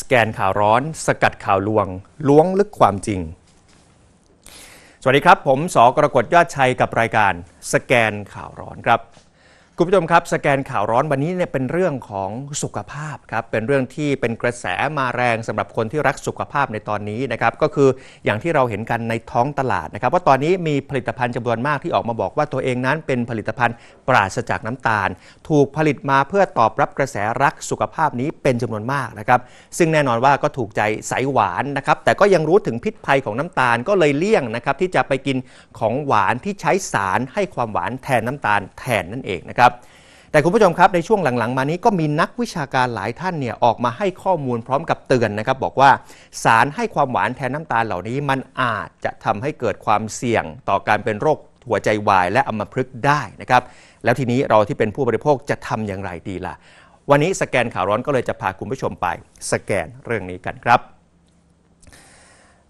สแกนข่าวร้อน สกัดข่าวลวงล้วงลึกความจริง สวัสดีครับผมสกรกฎยอดชัยกับรายการสแกนข่าวร้อนครับคุณผู้ชมครับสแกนข่าวร้อนวันนี้เนี่ยเป็นเรื่องของสุขภาพครับเป็นเรื่องที่เป็นกระแสมาแรงสำหรับคนที่รักสุขภาพในตอนนี้นะครับก็คืออย่างที่เราเห็นกันในท้องตลาดนะครับว่าตอนนี้มีผลิตภัณฑ์จำนวนมากที่ออกมาบอกว่า ตัวเองนั้นเป็นผลิตภัณฑ์ปราศจากน้ำตาล ถูกผลิตมาเพื่อตอบรับกระแสรักสุขภาพนี้เป็นจำนวนมากนะครับซึ่งแน่นอนว่าก็ถูกใจสายหวานนะครับแต่ก็ยังรู้ถึงพิษภัยของน้ำตาลก็เลยเลี่ยงนะครับที่จะไปกินของหวานที่ใช้สารให้ความหวานแทนน้ำตาลแทนนั่นเองนะครับครับแต่คุณผู้ชมครับในช่วงหลังๆมานี้ก็มีนักวิชาการหลายท่านเนี่ยออกมาให้ข้อมูลพร้อมกับเตือนนะครับ บอกว่าสารให้ความหวานแทนน้าตาลเหล่านี้มันอาจจะทำให้เกิดความเสี่ยงต่อการเป็นโรคหัวใจวายและอัมพฤกษ์ได้นะครับ แล้วทีนี้เราที่เป็นผู้บริโภคจะทำอย่างไรดีล่ะ วันนี้สแกนข่าวร้อนก็เลยจะพาคุณผู้ชมไป สแกนเรื่องนี้กันครับ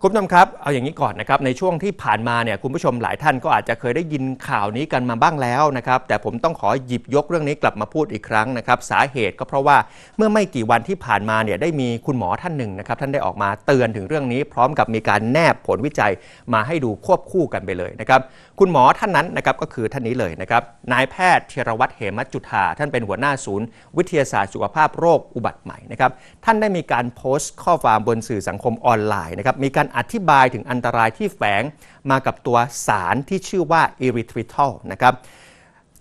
คุณผู้ชมครับเอาอย่างนี้ก่อนนะครับในช่วงที่ผ่านมาเนี่ยคุณผู้ชมหลายท่านก็อาจจะเคยได้ยินข่าวนี้กันมาบ้างแล้วนะครับแต่ผมต้องขอหยิบยกเรื่องนี้กลับมาพูดอีกครั้งนะครับสาเหตุก็เพราะว่าเมื่อไม่กี่วันที่ผ่านมาเนี่ยได้มีคุณหมอท่านหนึ่งนะครับท่านได้ออกมาเตือนถึงเรื่องนี้ พร้อมกับมีการแนบผลวิจัยมาให้ดูควบคู่กันไปเลยนะครับคุณหมอท่านนั้นนะครับก็คือท่านนี้เลยนะครับนายแพทย์เทรวัตเหมจุธาท่านเป็นหัวหน้าศูนย์วิทยาศาสตร์สุขภาพโรคอุบัติใหม่นะครับท่านได้มีการโพสต์ข้อความบนสื่อสังคมออนไลน์นะครับมีการอธิบายถึงอันตรายที่แฝงมากับตัวสารที่ชื่อว่าอิริทริทอลนะครับ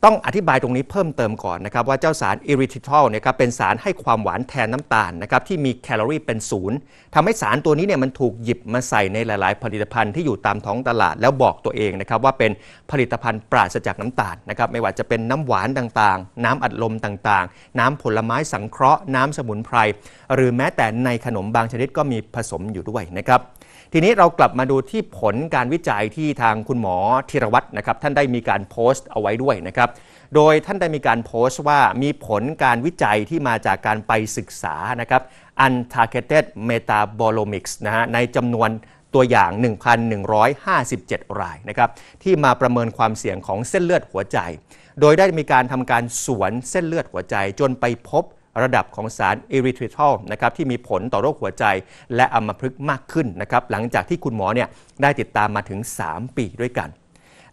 ต้องอธิบายตรงนี้เพิ่มเติมก่อนนะครับว่าเจ้าสารอิริทริทอลนะครับเป็นสารให้ความหวานแทนน้ำตาลนะครับที่มีแคลอรี่เป็นศูนย์ทำให้สารตัวนี้เนี่ยมันถูกหยิบมาใส่ในหลายๆ ผลิตภัณฑ์ที่อยู่ตามท้องตลาดแล้วบอกตัวเองนะครับว่าเป็นผลิตภัณฑ์ปราศจากน้ำตาลนะครับ ไม่ว่าจะเป็นน้ำหวานต่างๆ น้ำอัดลมต่างๆ น้ำผลไม้สังเคราะห์น้ำสมุนไพรหรือแม้แต่ในขนมบางชนิดก็มีผสมอยู่ด้วยนะครับทีนี้เรากลับมาดูที่ผลการวิจัยที่ทางคุณหมอธีรวัตรนะครับท่านได้มีการโพสต์เอาไว้ด้วยนะครับโดยท่านได้มีการโพสต์ว่ามีผลการวิจัยที่มาจากการไปศึกษานะครับ untargeted metabolomics นะฮะในจำนวนตัวอย่าง 1,157 รายนะครับที่มาประเมินความเสี่ยงของเส้นเลือดหัวใจ โดยได้มีการทำการสวนเส้นเลือดหัวใจจนไปพบระดับของสารเอริทริทอลนะครับที่มีผลต่อโรคหัวใจและอัมพฤกษ์มากขึ้นนะครับหลังจากที่คุณหมอเนี่ยได้ติดตามมาถึง 3 ปีด้วยกัน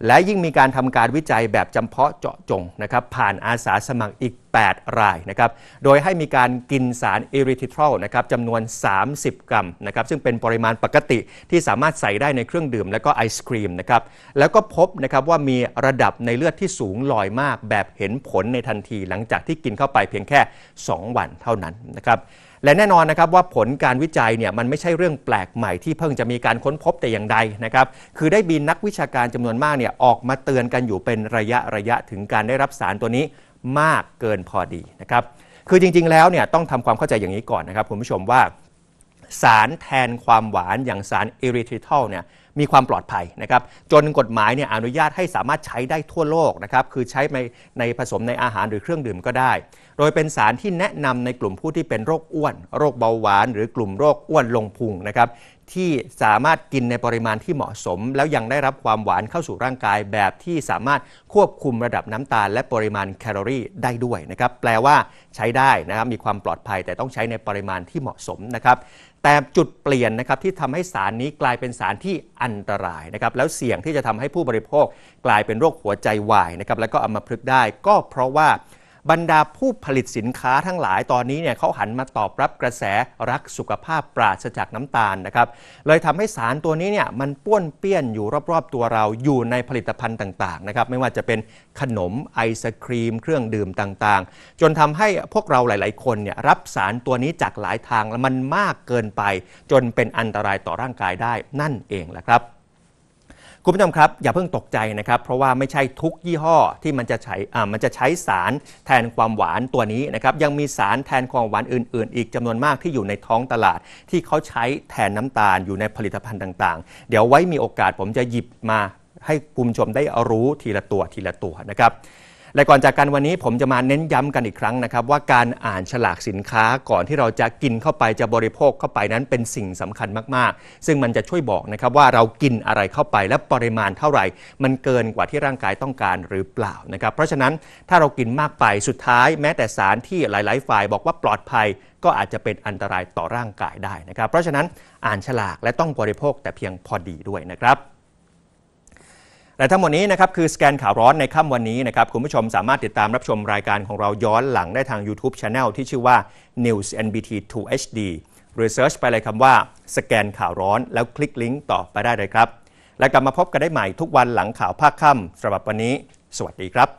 และยิ่งมีการทำการวิจัยแบบจำเพาะเจาะจงนะครับผ่านอาสาสมัครอีก 8 รายนะครับโดยให้มีการกินสารเอริทิทรอลนะครับจำนวน 30 กรัมนะครับซึ่งเป็นปริมาณปกติที่สามารถใส่ได้ในเครื่องดื่มและก็ไอศครีมนะครับแล้วก็พบนะครับว่ามีระดับในเลือดที่สูงลอยมากแบบเห็นผลในทันทีหลังจากที่กินเข้าไปเพียงแค่ 2 วันเท่านั้นนะครับและแน่นอนนะครับว่าผลการวิจัยเนี่ยมันไม่ใช่เรื่องแปลกใหม่ที่เพิ่งจะมีการค้นพบแต่อย่างใดนะครับคือได้บินนักวิชาการจำนวนมากเนี่ยออกมาเตือนกันอยู่เป็นระยะระยะ ถึงการได้รับสารตัวนี้มากเกินพอดีนะครับคือจริงๆแล้วเนี่ยต้องทำความเข้าใจอย่างนี้ก่อนนะครับคุณผู้ชมว่าสารแทนความหวานอย่างสารอิริทิทอลเนี่ยมีความปลอดภัยนะครับจนกฎหมายเนี่ยอนุญาตให้สามารถใช้ได้ทั่วโลกนะครับคือใช้ในในผสมในอาหารหรือเครื่องดื่มก็ได้ โดยเป็นสารที่แนะนำในกลุ่มผู้ที่เป็นโรคอ้วน โรคเบาหวานหรือกลุ่มโรคอ้วนลงพุงนะครับที่สามารถกินในปริมาณที่เหมาะสม แล้วยังได้รับความหวานเข้าสู่ร่างกายแบบที่สามารถควบคุมระดับน้ำตาลและปริมาณแคลอรี่ได้ด้วยนะครับแปลว่าใช้ได้นะครับมีความปลอดภัยแต่ต้องใช้ในปริมาณที่เหมาะสมนะครับแต่จุดเปลี่ยนนะครับที่ทำให้สารนี้กลายเป็นสารที่อันตรายนะครับแล้วเสี่ยงที่จะทำให้ผู้บริโภคกลายเป็นโรคหัวใจวายนะครับแล้วก็อัมพฤกษ์ได้ก็เพราะว่าบรรดาผู้ผลิตสินค้าทั้งหลายตอนนี้เนี่ยเขาหันมาตอบรับกระแสรักสุขภาพปราศจากน้ำตาลนะครับเลยทำให้สารตัวนี้เนี่ยมันป้วนเปี้ยนอยู่รอบ ๆตัวเราอยู่ในผลิตภัณฑ์ต่างๆนะครับไม่ว่าจะเป็นขนมไอศครีม เครื่องดื่มต่างๆ จนทำให้พวกเราหลาย ๆคนเนี่ยรับสารตัวนี้จากหลายทางและมันมากเกินไป จนเป็นอันตรายต่อร่างกายได้นั่นเองแหละครับคุณผู้ชมครับ อย่าเพิ่งตกใจนะครับ เพราะว่าไม่ใช่ทุกยี่ห้อที่มันจะใช้มันจะใช้สารแทนความหวานตัวนี้นะครับ ยังมีสารแทนความหวานอื่น ๆ อีกจำนวนมากที่อยู่ในท้องตลาดที่เขาใช้แทนน้ำตาลอยู่ในผลิตภัณฑ์ต่างๆ เดี๋ยวไว้มีโอกาสผมจะหยิบมาให้คุณผู้ชมได้รู้ทีละตัวทีละตัวนะครับและ ก่อนจากการวันนี้ผมจะมาเน้นย้ำกันอีกครั้งนะครับ ว่าการอ่านฉลากสินค้าก่อนที่เราจะกินเข้าไปจะบริโภคเข้าไปนั้นเป็นสิ่งสำคัญมากๆ ซึ่งมันจะช่วยบอกนะครับว่าเรากินอะไรเข้าไปและปริมาณเท่าไหร่ มันเกินกว่าที่ร่างกายต้องการหรือเปล่านะครับ เพราะฉะนั้นถ้าเรากินมากไปสุดท้ายแม้แต่สารที่หลาย ๆ ฝ่ายบอกว่าปลอดภัย ก็อาจจะเป็นอันตรายต่อร่างกายได้นะครับเพราะฉะนั้นอ่านฉลากและต้องบริโภคแต่เพียงพอดีด้วยนะครับแต่ทั้งหมดนี้นะครับคือสแกนข่าวร้อนในค่ำวันนี้นะครับคุณผู้ชมสามารถติดตามรับชมรายการของเราย้อนหลังได้ทาง YouTube Channel ที่ชื่อว่า News NBT 2 HD หรือเซิร์ชไปเลยคำว่าสแกนข่าวร้อนแล้วคลิกลิงก์ต่อไปได้เลยครับ และกลับมาพบกันได้ใหม่ทุกวันหลังข่าวภาคค่ำสำหรับวันนี้ สวัสดีครับ